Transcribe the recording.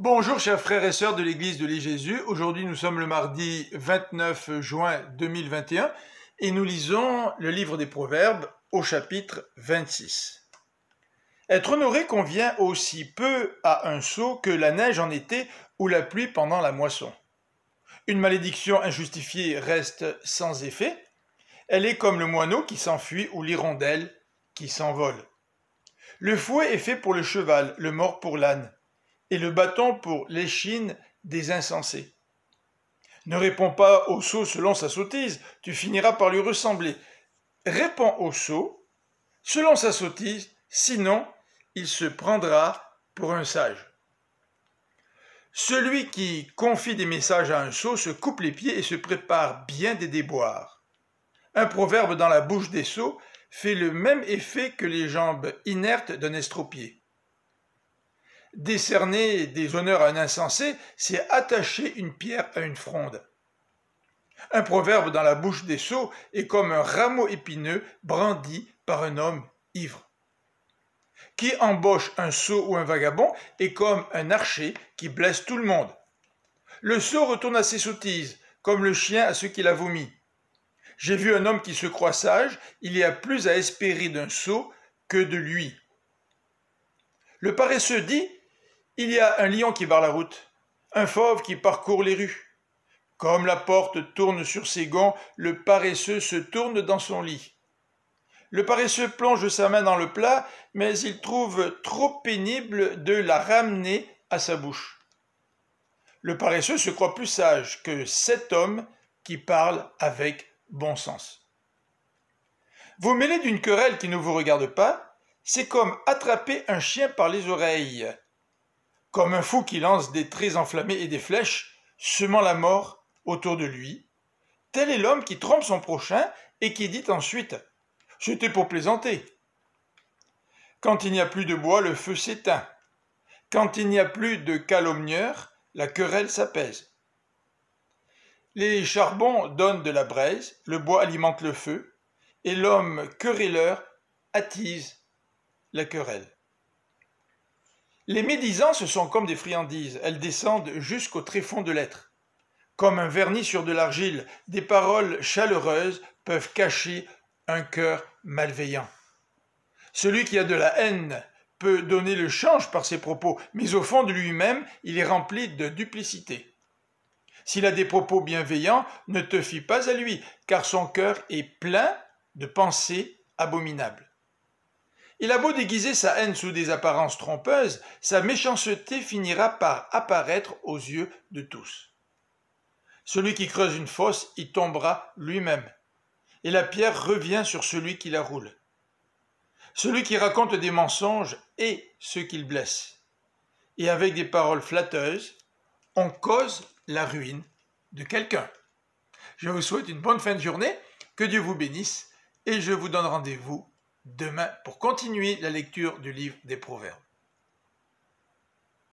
Bonjour chers frères et sœurs de l'Église de l'Église-Jésus. Aujourd'hui nous sommes le mardi 29 juin 2021 et nous lisons le livre des Proverbes au chapitre 26. Être honoré convient aussi peu à un sot que la neige en été ou la pluie pendant la moisson. Une malédiction injustifiée reste sans effet. Elle est comme le moineau qui s'enfuit ou l'hirondelle qui s'envole. Le fouet est fait pour le cheval, le mort pour l'âne et le bâton pour l'échine des insensés. Ne réponds pas au sot selon sa sottise, tu finiras par lui ressembler. Réponds au sot selon sa sottise, sinon il se prendra pour un sage. Celui qui confie des messages à un sot se coupe les pieds et se prépare bien des déboires. Un proverbe dans la bouche des sots fait le même effet que les jambes inertes d'un estropié. Décerner des honneurs à un insensé, c'est attacher une pierre à une fronde. Un proverbe dans la bouche des sots est comme un rameau épineux brandi par un homme ivre. Qui embauche un sot ou un vagabond est comme un archer qui blesse tout le monde. Le sot retourne à ses sottises, comme le chien à ce qu'il a vomi. J'ai vu un homme qui se croit sage, il y a plus à espérer d'un sot que de lui. Le paresseux dit il y a un lion qui barre la route, un fauve qui parcourt les rues. Comme la porte tourne sur ses gonds, le paresseux se tourne dans son lit. Le paresseux plonge sa main dans le plat, mais il trouve trop pénible de la ramener à sa bouche. Le paresseux se croit plus sage que cet homme qui parle avec bon sens. Vous mêlez d'une querelle qui ne vous regarde pas, c'est comme attraper un chien par les oreilles comme un fou qui lance des traits enflammés et des flèches, semant la mort autour de lui. Tel est l'homme qui trompe son prochain et qui dit ensuite C'était pour plaisanter. Quand il n'y a plus de bois, le feu s'éteint. Quand il n'y a plus de calomnieurs, la querelle s'apaise. Les charbons donnent de la braise, le bois alimente le feu, et l'homme querelleur attise la querelle. Les médisances sont comme des friandises, elles descendent jusqu'au tréfonds de l'être. Comme un vernis sur de l'argile, des paroles chaleureuses peuvent cacher un cœur malveillant. Celui qui a de la haine peut donner le change par ses propos, mais au fond de lui-même, il est rempli de duplicité. S'il a des propos bienveillants, ne te fie pas à lui, car son cœur est plein de pensées abominables. Il a beau déguiser sa haine sous des apparences trompeuses, sa méchanceté finira par apparaître aux yeux de tous. Celui qui creuse une fosse y tombera lui-même, et la pierre revient sur celui qui la roule. Celui qui raconte des mensonges est ce qu'il blesse, et avec des paroles flatteuses, on cause la ruine de quelqu'un. Je vous souhaite une bonne fin de journée, que Dieu vous bénisse, et je vous donne rendez-vous demain pour continuer la lecture du livre des Proverbes.